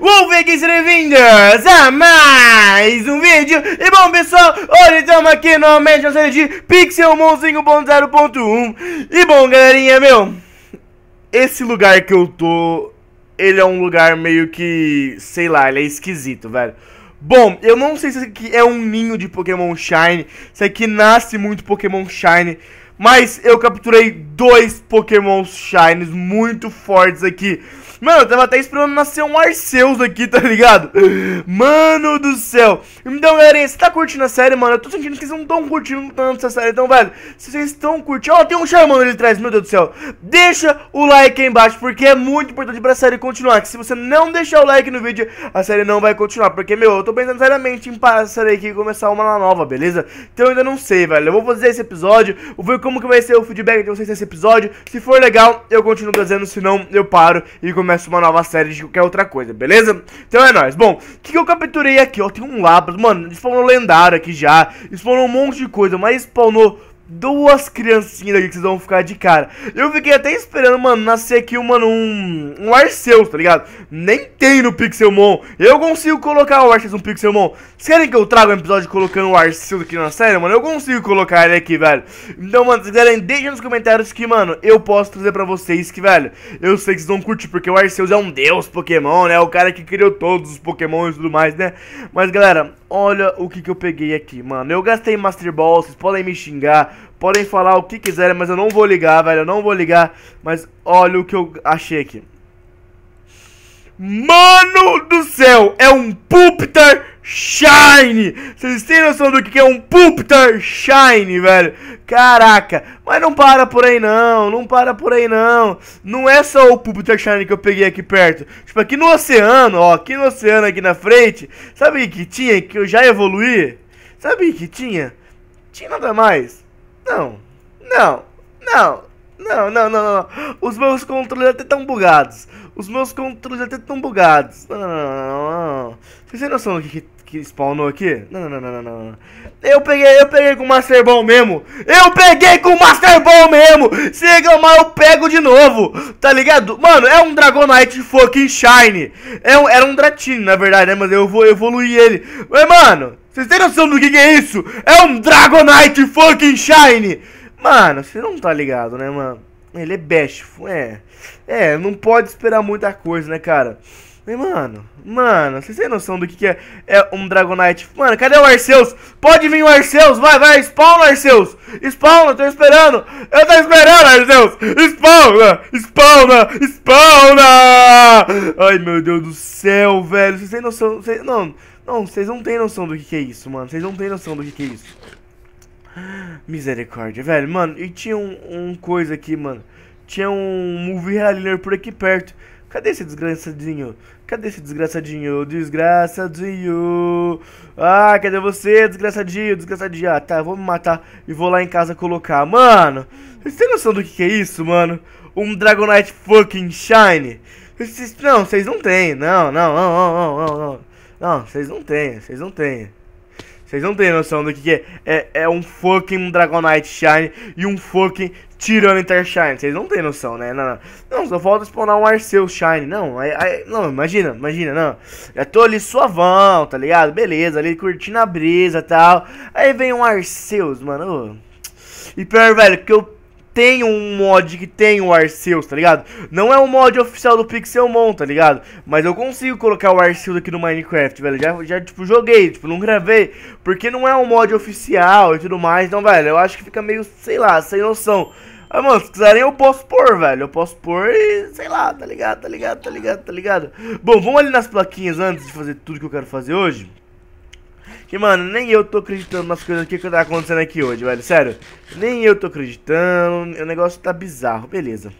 Wolfgang bem-vindos a mais um vídeo E bom pessoal, hoje estamos aqui novamente na série de Pixelmon 5.0.1 E bom galerinha, meu Esse lugar que eu tô, ele é um lugar meio que, sei lá, ele é esquisito, velho Bom, eu não sei se aqui é um ninho de Pokémon Shine Se aqui nasce muito Pokémon Shine mas eu capturei dois Pokémon Shines muito fortes aqui. Mano, eu tava até esperando nascer um Arceus aqui, tá ligado? Mano do céu. Então, galerinha, você tá curtindo a série, mano? Eu tô sentindo que vocês não tão curtindo tanto essa série. Então, velho, se vocês estão curtindo... Ó, oh, tem um Charmander ali atrás, meu Deus do céu. Deixa o like aí embaixo, porque é muito importante pra série continuar. Que se você não deixar o like no vídeo, a série não vai continuar. Porque, meu, eu tô pensando seriamente em parar a série aqui e começar uma nova, beleza? Então, eu ainda não sei, velho. Eu vou fazer esse episódio, vou ver como que vai ser o feedback de vocês nesse episódio. Se for legal, eu continuo trazendo, se não, eu paro e começo começa uma nova série de qualquer outra coisa, beleza? Então é nóis. Bom, o que, que eu capturei aqui, ó? Tem um Lapras, mano, spawnou lendário aqui já, spawnou um monte de coisa, mas spawnou duas criancinhas aqui que vocês vão ficar de cara. Eu fiquei até esperando, mano, nascer aqui, mano, um, um Arceus, tá ligado? Nem tem no Pixelmon. Eu consigo colocar o Arceus no Pixelmon. Vocês querem que eu traga um episódio colocando o Arceus aqui na série, mano? Eu consigo colocar ele aqui, velho. Então, mano, se quiserem, deixem nos comentários que, mano, eu posso trazer pra vocês que, velho, eu sei que vocês vão curtir, porque o Arceus é um deus Pokémon, né? O cara que criou todos os Pokémons e tudo mais, né? Mas, galera, olha o que, que eu peguei aqui, mano. Eu gastei Master Ball, vocês podem me xingar, podem falar o que quiserem, mas eu não vou ligar, velho. Eu não vou ligar, mas olha o que eu achei aqui. Mano do céu, é um Pupter Shine! Vocês têm noção do que é um Pupter Shine, velho? Caraca! Mas não para por aí não, não para por aí não. Não é só o Pupter Shine que eu peguei aqui perto. Tipo, aqui no oceano, ó, aqui no oceano aqui na frente, sabe o que tinha que eu já evoluí? Sabe o que tinha? Tinha nada mais. Não, não, não, não, não, não, não. Os meus controles até estão bugados. Os meus controles até estão bugados. Não, não, não, não. Vocês têm noção do que, que, spawnou aqui? Não, não, não, não, não, Eu peguei, eu peguei com o Master Ball mesmo. Eu peguei com o Master Ball mesmo. Se gamar, eu pego de novo. Tá ligado? Mano, é um Dragonite fucking Shine. É um, era um Dratini, na verdade, né? Mas eu vou evoluir ele. Mas, mano, vocês têm noção do que, que é isso? É um Dragonite fucking Shine. Mano, você não tá ligado, né, mano? Ele é best, é. É, não pode esperar muita coisa, né, cara? Falei, mano, mano, vocês têm noção do que, que é, é, um Dragonite? Mano, cadê o Arceus? Pode vir o Arceus, vai, vai, spawn Arceus! Spawn, eu tô esperando! Eu tô esperando, Arceus! Spawna! Spawna! Spawna! Ai, meu Deus do céu, velho, vocês têm noção, não, não, vocês não têm noção do que, que é isso, mano, vocês não têm noção do que, que é isso. Misericórdia, velho, mano, e tinha um, um coisa aqui, mano, tinha um movie rally por aqui perto. Cadê esse desgraçadinho? Cadê esse desgraçadinho? Desgraçadinho! Ah, cadê você, desgraçadinho? Desgraçadinho. Ah, tá, vou me matar e vou lá em casa colocar. Mano, vocês têm noção do que, é isso, mano? Um Dragonite fucking Shine? Vocês, não, vocês não têm. Não, não, não, não, não, não. Não, vocês não têm, vocês não têm. Vocês não têm noção do que, é. é. é um fucking Dragonite Shine e um fucking Tyranitar Shine. Vocês não têm noção, né? Não, não. não só falta spawnar um Arceus Shine. Não, aí, aí, não, imagina, imagina, não. Já tô ali suavão, tá ligado? Beleza, ali curtindo a brisa e tal. Aí vem um Arceus, mano. E pior, velho, que eu tem um mod que tem o Arceus, tá ligado? Não é um mod oficial do Pixelmon, tá ligado? Mas eu consigo colocar o Arceus aqui no Minecraft, velho. Já, já tipo, joguei, tipo, não gravei. Porque não é um mod oficial e tudo mais. Então, velho, eu acho que fica meio, sei lá, sem noção. Mas, ah, mano, se quiserem eu posso pôr, velho. Eu posso pôr e sei lá, tá ligado, tá ligado, tá ligado, tá ligado. Bom, vamos ali nas plaquinhas antes de fazer tudo que eu quero fazer hoje. Que, mano, nem eu tô acreditando nas coisas aqui que tá acontecendo aqui hoje, velho. Sério, nem eu tô acreditando. O negócio tá bizarro, beleza.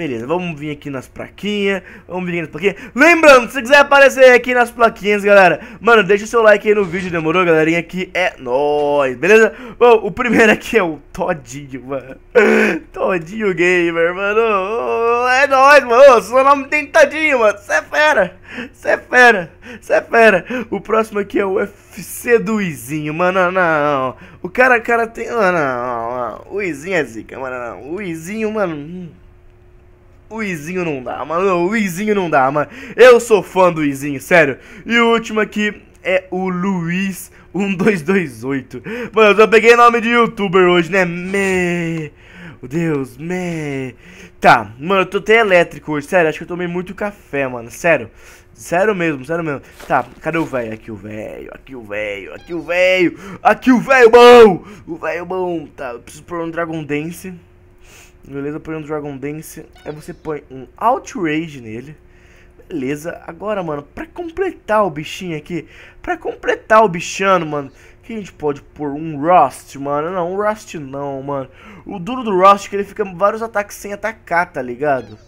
Beleza, vamos vir aqui nas plaquinhas, vamos vir aqui nas plaquinhas. Lembrando, se você quiser aparecer aqui nas plaquinhas, galera, mano, deixa o seu like aí no vídeo, demorou, galerinha? Que é nóis, beleza? Bom, o primeiro aqui é o Todinho, mano. Todinho Gamer, mano. É nóis, mano. Seu nome tem Todinho, mano. Você é fera. Você é fera. Você é fera. O próximo aqui é o FC do Izinho, mano. Não, O cara, cara tem... Mano, não, não. O Izinho é zica, mano. Não. O Izinho, mano... Hum. O Izinho não dá, mano. O Izinho não dá, mano. Eu sou fã do Izinho, sério. E o último aqui é o Luiz 1228. Mano, eu só peguei nome de youtuber hoje, né? Me. Deus, me. Tá, mano, eu tô até elétrico hoje, sério. Acho que eu tomei muito café, mano. Sério. Sério mesmo, sério mesmo. Tá, cadê o velho? Aqui o velho, aqui o velho, aqui o velho, aqui o velho bom! O velho bom, tá, eu preciso pôr um Dragon Dance. Beleza, põe um Dragon Dance. Aí você põe um Outrage nele. Beleza, agora, mano, pra completar o bichinho aqui, pra completar o bichano, mano, que a gente pode pôr? Um Rust, mano, não, um Rust não, mano. O duro do Rust é que ele fica vários ataques sem atacar, tá ligado?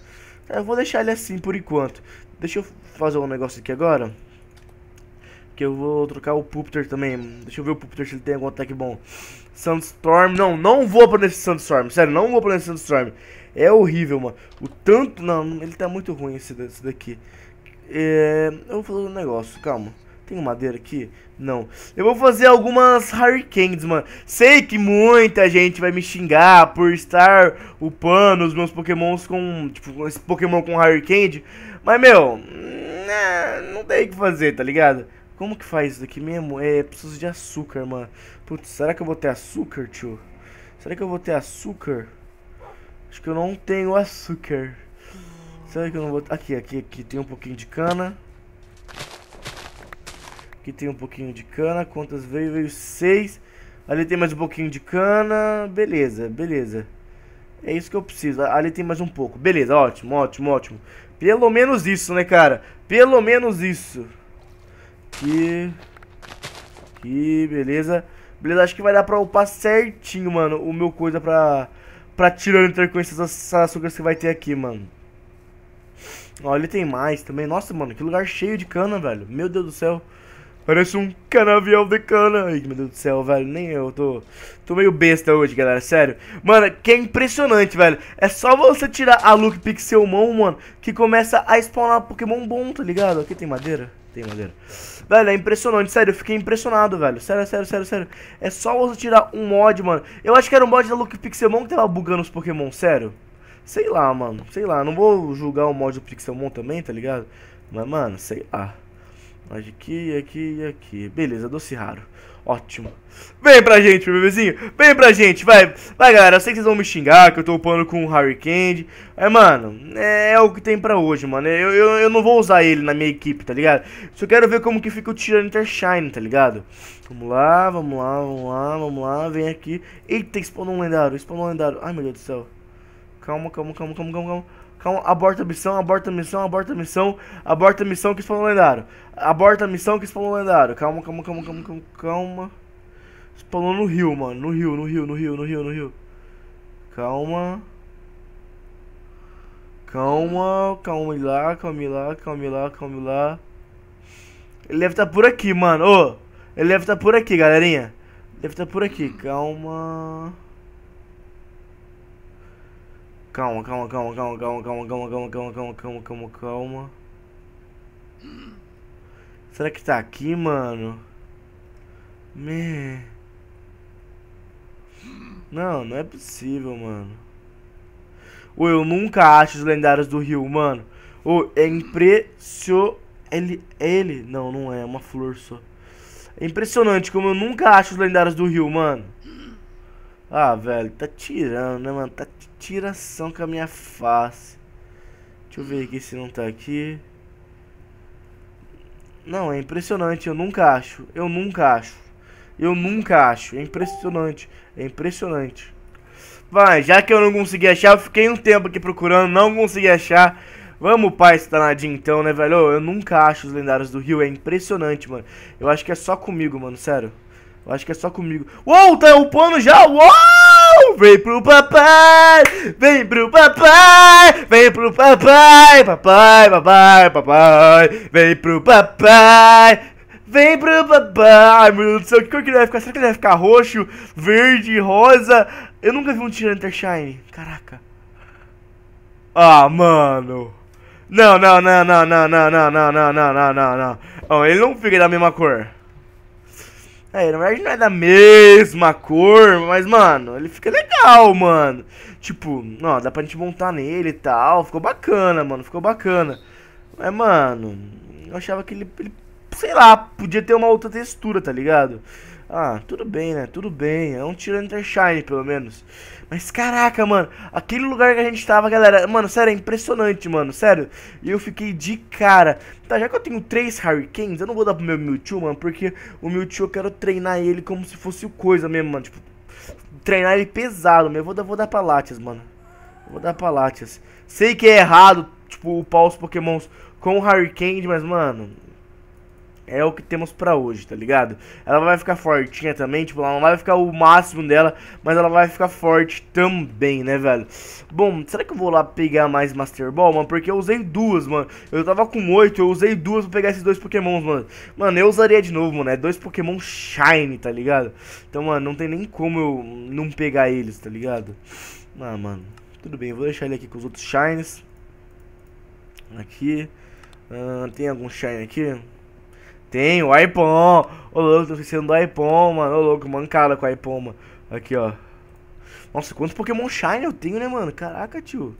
Eu vou deixar ele assim por enquanto. Deixa eu fazer um negócio aqui agora eu vou trocar o Pupter também. Deixa eu ver o Pupter se ele tem algum ataque bom. Sandstorm, não, não vou pra nesse Sandstorm, sério, não vou pra nesse Sandstorm. É horrível, mano. O tanto, não, ele tá muito ruim esse, esse daqui. É, eu vou fazer um negócio, calma. Tem madeira aqui? Não. Eu vou fazer algumas Hurricanes, mano. Sei que muita gente vai me xingar por estar upando os meus pokémons com... Tipo, esse pokémon com Hurricane. Mas, meu... Hum, é, não tem o que fazer, tá ligado? Como que faz isso aqui mesmo? É, preciso de açúcar, mano. Putz, será que eu vou ter açúcar, tio? Será que eu vou ter açúcar? Acho que eu não tenho açúcar. Será que eu não vou... Aqui, aqui, aqui tem um pouquinho de cana. Aqui tem um pouquinho de cana. Quantas veio? Veio seis. Ali tem mais um pouquinho de cana. Beleza, beleza. É isso que eu preciso. Ali tem mais um pouco. Beleza, ótimo, ótimo, ótimo. Pelo menos isso, né, cara? Pelo menos isso aqui. Aqui, beleza. Beleza, acho que vai dar pra upar certinho, mano, o meu coisa pra... Pra tirar ter com essas açúcares que vai ter aqui, mano. Ó, ele tem mais também. Nossa, mano, que lugar cheio de cana, velho. Meu Deus do céu. Parece um canavial de cana. Ai, meu Deus do céu, velho. Nem eu tô. Tô meio besta hoje, galera. Sério. Mano, que é impressionante, velho. É só você tirar a Look Pixelmon, mano, que começa a spawnar Pokémon bom, tá ligado? Aqui tem madeira. Tem madeira. Velho, é impressionante, sério, eu fiquei impressionado, velho. Sério, sério, sério, sério. É só você tirar um mod, mano. Eu acho que era um mod da look Pixelmon que tava bugando os Pokémon, sério. Sei lá, mano, sei lá. Não vou julgar o mod do Pixelmon também, tá ligado? Mas, mano, sei lá. Faz aqui, aqui aqui. Beleza, doce raro. Ótimo. Vem pra gente, meu bebezinho. Vem pra gente, vai. Vai, galera. Eu sei que vocês vão me xingar, que eu tô upando com o Harry Candy. É, mano, é, é o que tem pra hoje, mano. Eu, eu, eu, não vou usar ele na minha equipe, tá ligado? Só quero ver como que fica o Tyranitar Shine, tá ligado? Vamos lá, vamos lá, vamos lá, vamos lá. Vem aqui. Eita, spawnou um lendário, spawnou um lendário. Ai, meu Deus do céu. Calma, calma, calma, calma, calma, calma. Calma, aborta a missão, aborta a missão, aborta a missão, aborta a missão que spawnou lendário. Aborta a missão que spawnou lendário. Calma, calma, calma, calma, calma, calma. Spawnou no rio, mano. No rio, no rio, no rio, no rio, no rio. Calma. Calma, calma lá, calma lá, calma lá, calma lá. Ele deve estar tá por aqui, mano. Ô, oh, ele deve estar tá por aqui, galerinha. Deve estar tá por aqui. Calma. Calma, calma, calma, calma, calma, calma, calma, calma, calma, calma, calma, calma, calma. Será que tá aqui, mano? Me. Não, não é possível, mano. Ou eu nunca acho os lendários do rio, mano. Ou é impressionante. Ele, ele. Não, não é, é uma flor só. É impressionante como eu nunca acho os lendários do rio, mano. Ah, velho, tá tirando, né, mano? Tá tiração com a minha face. Deixa eu ver aqui se não tá aqui. Não, é impressionante, eu nunca acho. Eu nunca acho. Eu nunca acho. É impressionante. É impressionante. Vai, já que eu não consegui achar, eu fiquei um tempo aqui procurando, não consegui achar. Vamos upar esse então, né, velho? Eu nunca acho os lendários do Rio, é impressionante, mano. Eu acho que é só comigo, mano, sério. Eu acho que é só comigo. Uou, tá upando já? Uou! Vem pro papai! Vem pro papai! Vem pro papai! Papai, papai, papai! Vem pro papai! Vem pro papai! Ai, meu Deus do céu, o que, que ele vai ficar? Será que ele vai ficar roxo, verde, rosa? Eu nunca vi um Tyranitar Shine. Caraca. Ah, mano. Não, não, não, não, não, não, não, não, não, não, não, não. Oh, ele não fica da mesma cor. É, na verdade não é da mesma cor, mas, mano, ele fica legal, mano. Tipo, ó, dá pra gente montar nele e tal. Ficou bacana, mano, ficou bacana. Mas, mano, eu achava que ele, ele sei lá, podia ter uma outra textura, tá ligado? Ah, tudo bem, né? Tudo bem. É um Tyranitar Shine, pelo menos. Mas caraca, mano. Aquele lugar que a gente tava, galera. Mano, sério, é impressionante, mano. Sério. E eu fiquei de cara. Tá, já que eu tenho três Hurricanes, eu não vou dar pro meu Mewtwo, mano. Porque o Mewtwo eu quero treinar ele como se fosse o coisa mesmo, mano. Tipo, treinar ele pesado mano. Eu vou dar, vou dar pra Latias, mano. vou dar pra Latias. Sei que é errado, tipo, upar os pokémons com o Hurricane, mas, mano... É o que temos pra hoje, tá ligado? Ela vai ficar fortinha também, tipo, ela não vai ficar o máximo dela, mas ela vai ficar forte também, né, velho? Bom, será que eu vou lá pegar mais Master Ball, mano? Porque eu usei duas, mano. Eu tava com oito, eu usei duas pra pegar esses dois pokémons, mano. Mano, eu usaria de novo, mano. É dois pokémon shine, tá ligado? Então, mano, não tem nem como eu não pegar eles, tá ligado? Ah, mano. Tudo bem, eu vou deixar ele aqui com os outros shines. Aqui. Uh, tem algum shine aqui? Tem o iPhone. Ô louco, tô esquecendo do iPhone, mano. Ô louco, mancada com o iPhone, mano. Aqui, ó. Nossa, quantos Pokémon Shine eu tenho, né, mano? Caraca, tio.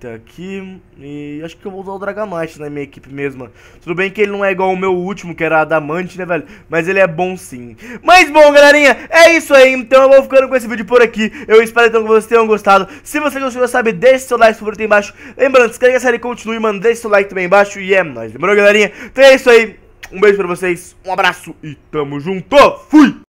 Tá aqui. E acho que eu vou usar o Dragamite na minha equipe mesmo. Tudo bem que ele não é igual o meu último, que era Adamante, né, velho? Mas ele é bom sim. Mas bom, galerinha, é isso aí. Então eu vou ficando com esse vídeo por aqui. Eu espero então que vocês tenham gostado. Se você gostou, já sabe, deixe seu like favorito aí embaixo. Lembrando, se quer que a série continue, mano, deixe seu like também embaixo. E é nóis. Demorou, galerinha? Então é isso aí. Um beijo pra vocês, um abraço e tamo junto. Fui!